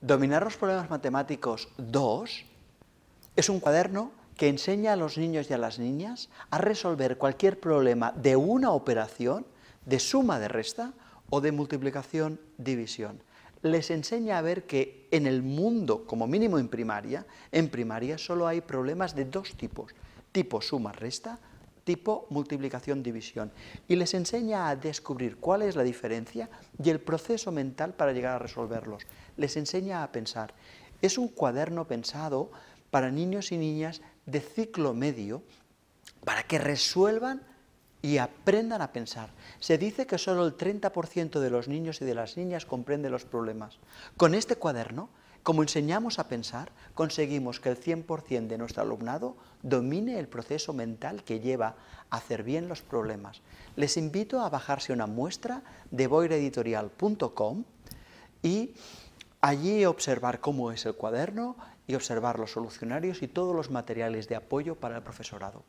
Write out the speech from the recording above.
Dominar los problemas matemáticos 2 es un cuaderno que enseña a los niños y a las niñas a resolver cualquier problema de una operación de suma de resta o de multiplicación división. Les enseña a ver que en el mundo, como mínimo en primaria, en primaria solo hay problemas de dos tipos, tipo suma resta tipo multiplicación, división, y les enseña a descubrir cuál es la diferencia y el proceso mental para llegar a resolverlos. Les enseña a pensar. Es un cuaderno pensado para niños y niñas de ciclo medio para que resuelvan y aprendan a pensar. Se dice que solo el 30% de los niños y de las niñas comprende los problemas. Con este cuaderno como enseñamos a pensar, conseguimos que el 100% de nuestro alumnado domine el proceso mental que lleva a hacer bien los problemas. Les invito a bajarse una muestra de boireditorial.com y allí observar cómo es el cuaderno y observar los solucionarios y todos los materiales de apoyo para el profesorado.